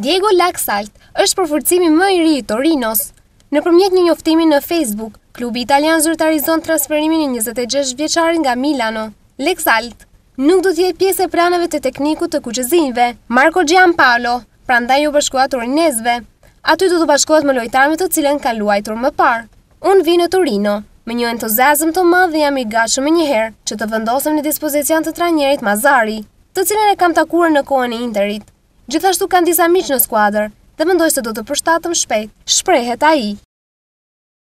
Diego Laksalt është përfurcimi më i ri i Torinos. Në përmjet një njoftimi në Facebook, klubi italian zërtarizon transferimin e 26 vjeqarin nga Milano. Laksalt nuk du t'je pjesë e praneve të tekniku të kuqezinve, Marco Gianpaolo, prandaj u ju të Torinezve. Aty du të përshkuat më lojtarme të cilën ka luajtur më parë. Unë vi në Torino, me një entuziasm të madh dhe jam i gatshëm njëherë që të vendosem në dispozicion të trajnerit Mazari, të cilën e kam takuar në kohën e Interit. Gjithashtu kanë disa miqë në skuadrë dhe mendoj se do të përshtatëm shpejt. Shprehet a i.